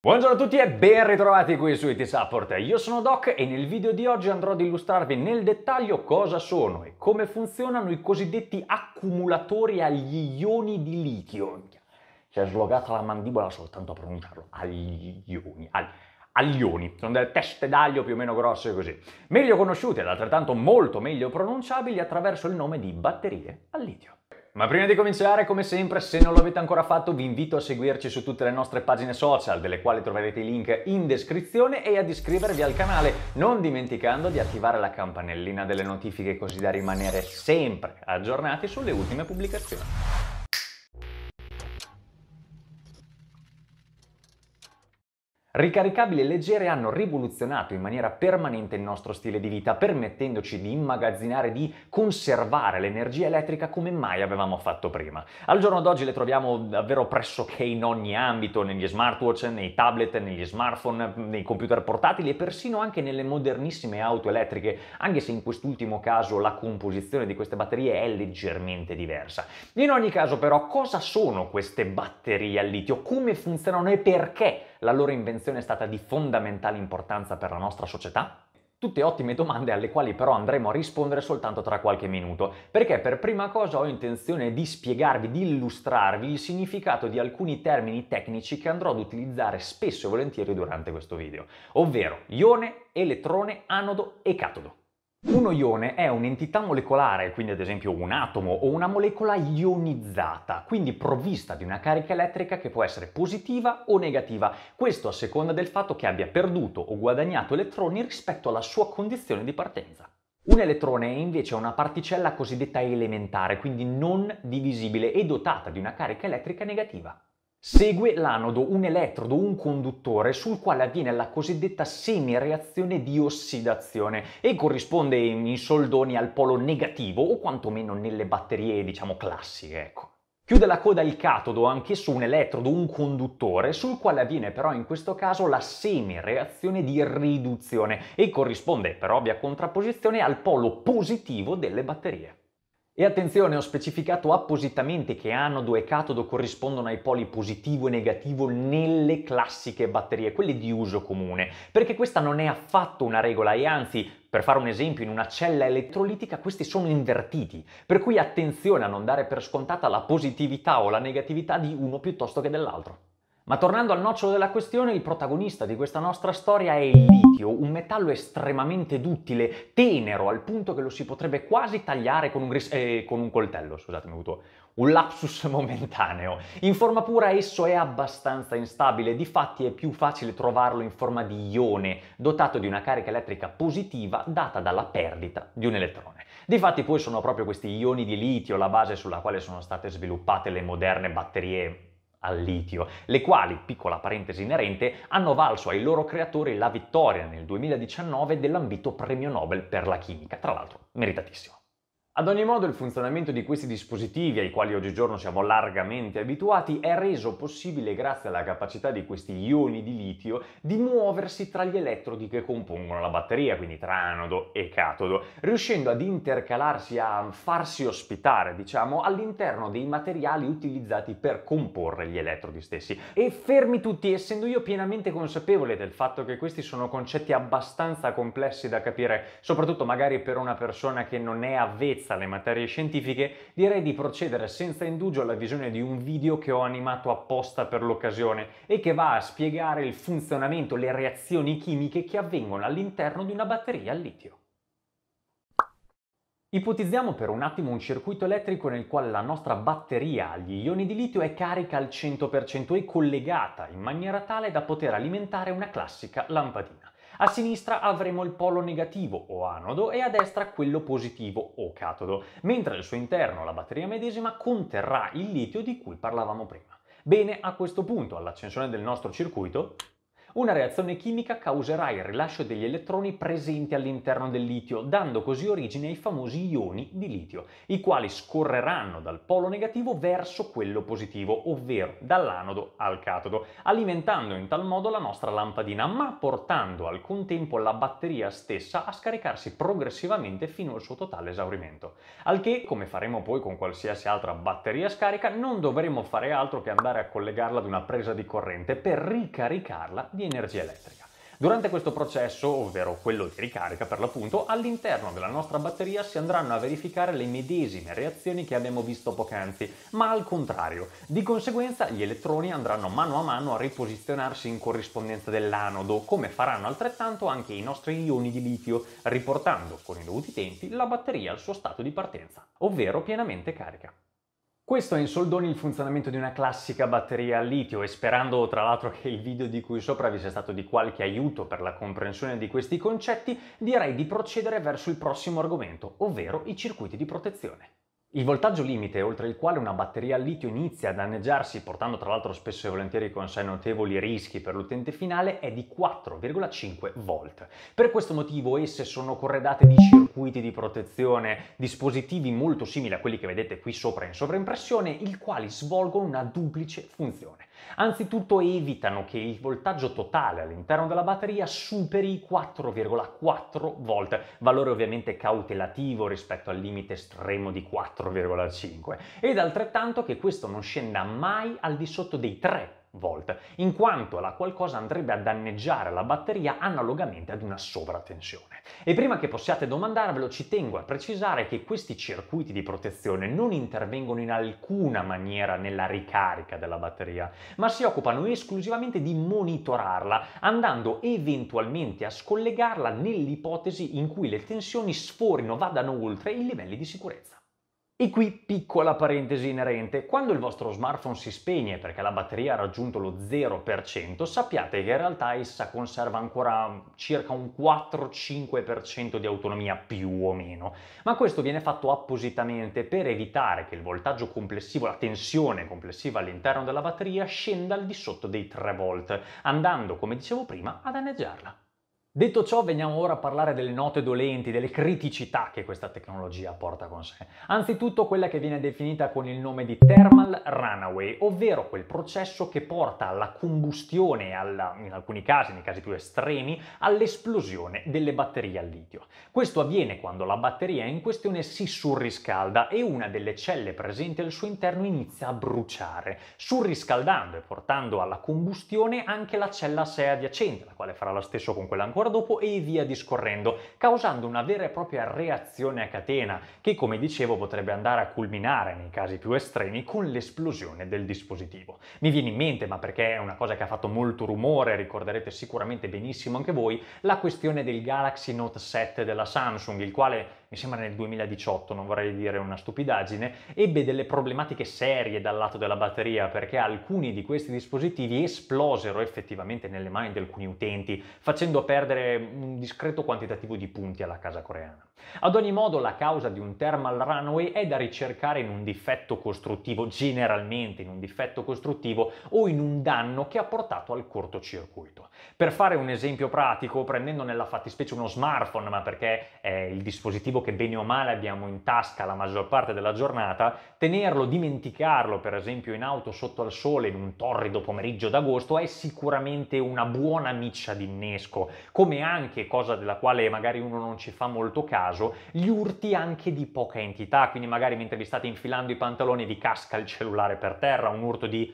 Buongiorno a tutti e ben ritrovati qui su IT Support. Io sono Doc e nel video di oggi andrò ad illustrarvi nel dettaglio cosa sono e come funzionano i cosiddetti accumulatori agli ioni di litio. Si è slogata la mandibola soltanto a pronunciarlo. Agli ioni. Agli ioni. sono delle teste d'aglio più o meno grosse così, meglio conosciute ed altrettanto molto meglio pronunciabili attraverso il nome di batterie al litio. Ma prima di cominciare, come sempre, se non l'avete ancora fatto, vi invito a seguirci su tutte le nostre pagine social, delle quali troverete i link in descrizione, e ad iscrivervi al canale, non dimenticando di attivare la campanellina delle notifiche così da rimanere sempre aggiornati sulle ultime pubblicazioni. Ricaricabili e leggere hanno rivoluzionato in maniera permanente il nostro stile di vita, permettendoci di immagazzinare, e di conservare l'energia elettrica come mai avevamo fatto prima. Al giorno d'oggi le troviamo davvero pressoché in ogni ambito, negli smartwatch, nei tablet, negli smartphone, nei computer portatili e persino anche nelle modernissime auto elettriche, anche se in quest'ultimo caso la composizione di queste batterie è leggermente diversa. In ogni caso però cosa sono queste batterie al litio, come funzionano e perché la loro invenzione è stata di fondamentale importanza per la nostra società? Tutte ottime domande alle quali però andremo a rispondere soltanto tra qualche minuto, perché per prima cosa ho intenzione di spiegarvi, di illustrarvi il significato di alcuni termini tecnici che andrò ad utilizzare spesso e volentieri durante questo video, ovvero ione, elettrone, anodo e catodo. Uno ione è un'entità molecolare, quindi ad esempio un atomo o una molecola ionizzata, quindi provvista di una carica elettrica che può essere positiva o negativa, questo a seconda del fatto che abbia perduto o guadagnato elettroni rispetto alla sua condizione di partenza. Un elettrone è invece una particella cosiddetta elementare, quindi non divisibile e dotata di una carica elettrica negativa. Segue l'anodo un elettrodo, un conduttore sul quale avviene la cosiddetta semireazione di ossidazione e corrisponde in soldoni al polo negativo o quantomeno nelle batterie diciamo classiche, ecco. Chiude la coda il catodo, anch'esso un elettrodo, un conduttore, sul quale avviene però in questo caso la semireazione di riduzione e corrisponde per ovvia contrapposizione al polo positivo delle batterie. E attenzione, ho specificato appositamente che anodo e catodo corrispondono ai poli positivo e negativo nelle classiche batterie, quelle di uso comune, perché questa non è affatto una regola e anzi, per fare un esempio, in una cella elettrolitica questi sono invertiti, per cui attenzione a non dare per scontata la positività o la negatività di uno piuttosto che dell'altro. Ma tornando al nocciolo della questione, il protagonista di questa nostra storia è il litio, un metallo estremamente duttile, tenero, al punto che lo si potrebbe quasi tagliare con un, gris- eh, con un coltello, scusatemi, ho avuto un lapsus momentaneo. In forma pura esso è abbastanza instabile, difatti è più facile trovarlo in forma di ione, dotato di una carica elettrica positiva data dalla perdita di un elettrone. Difatti poi sono proprio questi ioni di litio la base sulla quale sono state sviluppate le moderne batterie al litio, le quali, piccola parentesi inerente, hanno valso ai loro creatori la vittoria nel 2019 dell'ambito premio Nobel per la chimica, tra l'altro meritatissimo. Ad ogni modo il funzionamento di questi dispositivi, ai quali oggigiorno siamo largamente abituati, è reso possibile grazie alla capacità di questi ioni di litio di muoversi tra gli elettrodi che compongono la batteria, quindi tra anodo e catodo, riuscendo ad intercalarsi, a farsi ospitare, diciamo, all'interno dei materiali utilizzati per comporre gli elettrodi stessi. E fermi tutti, essendo io pienamente consapevole del fatto che questi sono concetti abbastanza complessi da capire, soprattutto magari per una persona che non è avvezza chiarezza alle materie scientifiche, direi di procedere senza indugio alla visione di un video che ho animato apposta per l'occasione e che va a spiegare il funzionamento, le reazioni chimiche che avvengono all'interno di una batteria al litio. Ipotizziamo per un attimo un circuito elettrico nel quale la nostra batteria agli ioni di litio è carica al 100% e collegata in maniera tale da poter alimentare una classica lampadina. A sinistra avremo il polo negativo o anodo e a destra quello positivo o catodo, mentre al suo interno la batteria medesima conterrà il litio di cui parlavamo prima. Bene, a questo punto, all'accensione del nostro circuito, una reazione chimica causerà il rilascio degli elettroni presenti all'interno del litio, dando così origine ai famosi ioni di litio, i quali scorreranno dal polo negativo verso quello positivo, ovvero dall'anodo al catodo, alimentando in tal modo la nostra lampadina, ma portando al contempo la batteria stessa a scaricarsi progressivamente fino al suo totale esaurimento. Al che, come faremo poi con qualsiasi altra batteria scarica, non dovremo fare altro che andare a collegarla ad una presa di corrente per ricaricarla di energia elettrica. Durante questo processo, ovvero quello di ricarica per l'appunto, all'interno della nostra batteria si andranno a verificare le medesime reazioni che abbiamo visto poc'anzi, ma al contrario. Di conseguenza gli elettroni andranno mano a mano a riposizionarsi in corrispondenza dell'anodo, come faranno altrettanto anche i nostri ioni di litio, riportando con i dovuti tempi la batteria al suo stato di partenza, ovvero pienamente carica. Questo è in soldoni il funzionamento di una classica batteria a litio e sperando tra l'altro che il video di cui sopra vi sia stato di qualche aiuto per la comprensione di questi concetti, direi di procedere verso il prossimo argomento, ovvero i circuiti di protezione. Il voltaggio limite, oltre il quale una batteria a litio inizia a danneggiarsi, portando tra l'altro spesso e volentieri con sé notevoli rischi per l'utente finale, è di 4,5 volt. Per questo motivo esse sono corredate di circuiti di protezione, dispositivi molto simili a quelli che vedete qui sopra in sovraimpressione, i quali svolgono una duplice funzione. Anzitutto evitano che il voltaggio totale all'interno della batteria superi i 4,4 volt, valore ovviamente cautelativo rispetto al limite estremo di 4,5, ed altrettanto che questo non scenda mai al di sotto dei 3 V, in quanto la qualcosa andrebbe a danneggiare la batteria analogamente ad una sovratensione. E prima che possiate domandarvelo, ci tengo a precisare che questi circuiti di protezione non intervengono in alcuna maniera nella ricarica della batteria, ma si occupano esclusivamente di monitorarla, andando eventualmente a scollegarla nell'ipotesi in cui le tensioni sforino, vadano oltre i livelli di sicurezza. E qui piccola parentesi inerente, quando il vostro smartphone si spegne perché la batteria ha raggiunto lo 0%, sappiate che in realtà essa conserva ancora circa un 4-5% di autonomia più o meno, ma questo viene fatto appositamente per evitare che il voltaggio complessivo, la tensione complessiva all'interno della batteria scenda al di sotto dei 3 volt, andando, come dicevo prima, a danneggiarla. Detto ciò, veniamo ora a parlare delle note dolenti, delle criticità che questa tecnologia porta con sé. Anzitutto quella che viene definita con il nome di thermal runaway, ovvero quel processo che porta alla combustione, alla, in alcuni casi, nei casi più estremi, all'esplosione delle batterie al litio. Questo avviene quando la batteria in questione si surriscalda e una delle celle presenti al suo interno inizia a bruciare, surriscaldando e portando alla combustione anche la cella a sé adiacente, la quale farà lo stesso con quella ancora ancora dopo e via discorrendo, causando una vera e propria reazione a catena che come dicevo potrebbe andare a culminare nei casi più estremi con l'esplosione del dispositivo. Mi viene in mente, ma perché è una cosa che ha fatto molto rumore, ricorderete sicuramente benissimo anche voi, la questione del Galaxy Note 7 della Samsung, il quale mi sembra nel 2018, non vorrei dire una stupidaggine, ebbe delle problematiche serie dal lato della batteria perché alcuni di questi dispositivi esplosero effettivamente nelle mani di alcuni utenti, facendo perdere un discreto quantitativo di punti alla casa coreana. Ad ogni modo la causa di un thermal runaway è da ricercare in un difetto costruttivo, generalmente in un difetto costruttivo o in un danno che ha portato al cortocircuito. Per fare un esempio pratico, prendendo nella fattispecie uno smartphone, ma perché è il dispositivo cibo che bene o male abbiamo in tasca la maggior parte della giornata, tenerlo, dimenticarlo per esempio in auto sotto al sole in un torrido pomeriggio d'agosto è sicuramente una buona miccia d'innesco, come anche, cosa della quale magari uno non ci fa molto caso, gli urti anche di poca entità, quindi magari mentre vi state infilando i pantaloni vi casca il cellulare per terra, un urto di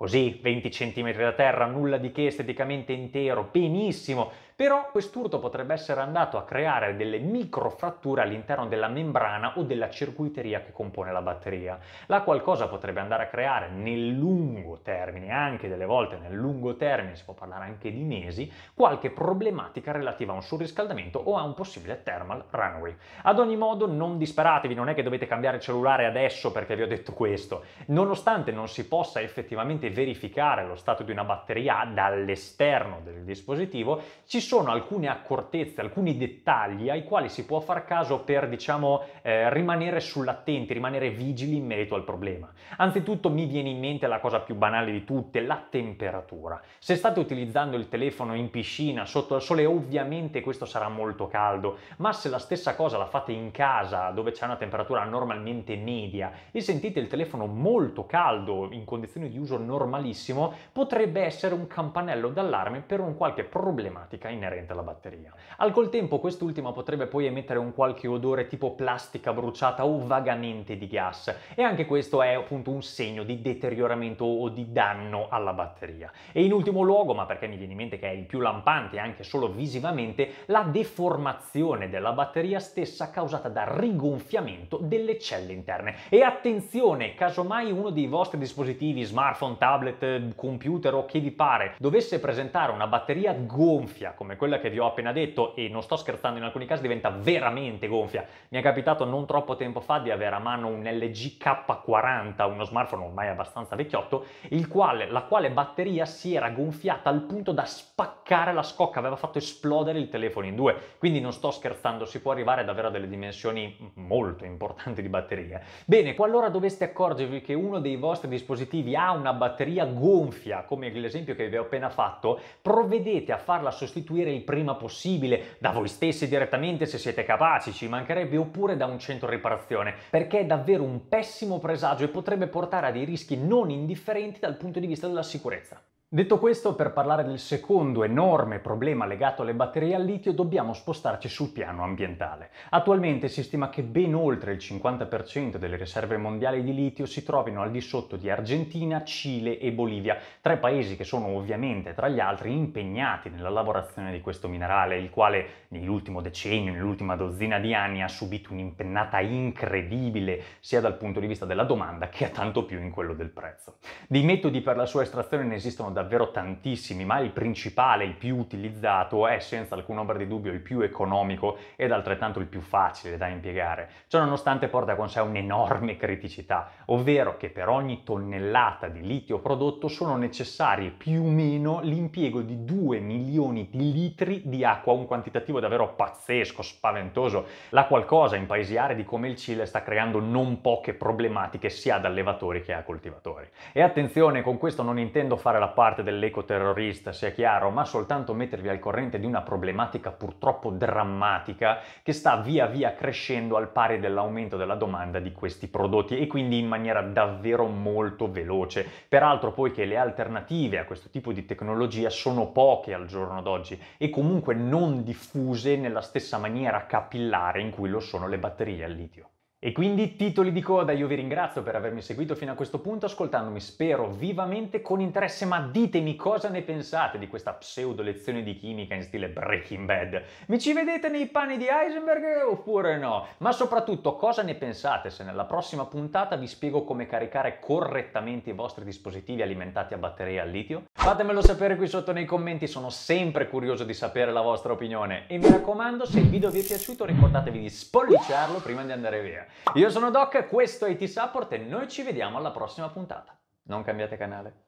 Così 20 cm da terra, nulla di che esteticamente intero, benissimo, però quest'urto potrebbe essere andato a creare delle microfratture all'interno della membrana o della circuiteria che compone la batteria. La qualcosa potrebbe andare a creare nel lungo termine, anche delle volte nel lungo termine, si può parlare anche di mesi, qualche problematica relativa a un surriscaldamento o a un possibile thermal runaway. Ad ogni modo non disperatevi, non è che dovete cambiare cellulare adesso perché vi ho detto questo. Nonostante non si possa effettivamente potete verificare lo stato di una batteria dall'esterno del dispositivo, ci sono alcune accortezze, alcuni dettagli ai quali si può far caso per, diciamo, eh, rimanere sull'attenti, rimanere vigili in merito al problema. Anzitutto mi viene in mente la cosa più banale di tutte, la temperatura. Se state utilizzando il telefono in piscina, sotto al sole, ovviamente questo sarà molto caldo, ma se la stessa cosa la fate in casa, dove c'è una temperatura normalmente media, e sentite il telefono molto caldo, in condizioni di uso normale, normalissimo potrebbe essere un campanello d'allarme per un qualche problematica inerente alla batteria. Al col tempo quest'ultima potrebbe poi emettere un qualche odore tipo plastica bruciata o vagamente di gas e anche questo è appunto un segno di deterioramento o di danno alla batteria. E in ultimo luogo, ma perché mi viene in mente che è il più lampante anche solo visivamente, la deformazione della batteria stessa causata dal rigonfiamento delle celle interne. E attenzione, casomai uno dei vostri dispositivi, smartphone, tablet, tablet, computer o che vi pare, dovesse presentare una batteria gonfia come quella che vi ho appena detto, e non sto scherzando, in alcuni casi diventa veramente gonfia. Mi è capitato non troppo tempo fa di avere a mano un LG K40, uno smartphone ormai abbastanza vecchiotto, il quale, la quale batteria si era gonfiata al punto da spaccare la scocca, aveva fatto esplodere il telefono in due. Quindi non sto scherzando, si può arrivare davvero a delle dimensioni molto importanti di batteria. Bene, qualora doveste accorgervi che uno dei vostri dispositivi ha una batteria batteria gonfia, come l'esempio che vi ho appena fatto, provvedete a farla sostituire il prima possibile, da voi stessi direttamente se siete capaci, ci mancherebbe, oppure da un centro riparazione, perché è davvero un pessimo presagio e potrebbe portare a dei rischi non indifferenti dal punto di vista della sicurezza. Detto questo, per parlare del secondo enorme problema legato alle batterie al litio dobbiamo spostarci sul piano ambientale. Attualmente si stima che ben oltre il 50% delle riserve mondiali di litio si trovino al di sotto di Argentina, Cile e Bolivia, tre paesi che sono ovviamente tra gli altri impegnati nella lavorazione di questo minerale, il quale nell'ultimo decennio, nell'ultima dozzina di anni ha subito un'impennata incredibile sia dal punto di vista della domanda che tanto più in quello del prezzo. Dei metodi per la sua estrazione ne esistono davvero tantissimi, ma il principale, il più utilizzato, è senza alcun ombra di dubbio il più economico ed altrettanto il più facile da impiegare. Ciò nonostante porta con sé un'enorme criticità, ovvero che per ogni tonnellata di litio prodotto sono necessari più o meno l'impiego di 2 milioni di litri di acqua, un quantitativo davvero pazzesco, spaventoso. La qualcosa in paesi aridi come il Cile sta creando non poche problematiche sia ad allevatori che a coltivatori. E attenzione, con questo non intendo fare la parte parte dell'ecoterrorista, sia chiaro, ma soltanto mettervi al corrente di una problematica purtroppo drammatica che sta via via crescendo al pari dell'aumento della domanda di questi prodotti e quindi in maniera davvero molto veloce. Peraltro poiché le alternative a questo tipo di tecnologia sono poche al giorno d'oggi e comunque non diffuse nella stessa maniera capillare in cui lo sono le batterie al litio. E quindi titoli di coda, io vi ringrazio per avermi seguito fino a questo punto, ascoltandomi spero vivamente con interesse, ma ditemi cosa ne pensate di questa pseudo lezione di chimica in stile Breaking Bad. Mi ci vedete nei panni di Heisenberg oppure no? Ma soprattutto cosa ne pensate se nella prossima puntata vi spiego come caricare correttamente i vostri dispositivi alimentati a batteria al litio? Fatemelo sapere qui sotto nei commenti, sono sempre curioso di sapere la vostra opinione e mi raccomando se il video vi è piaciuto ricordatevi di spolliciarlo prima di andare via. Io sono Doc, questo è IT Support e noi ci vediamo alla prossima puntata. Non cambiate canale.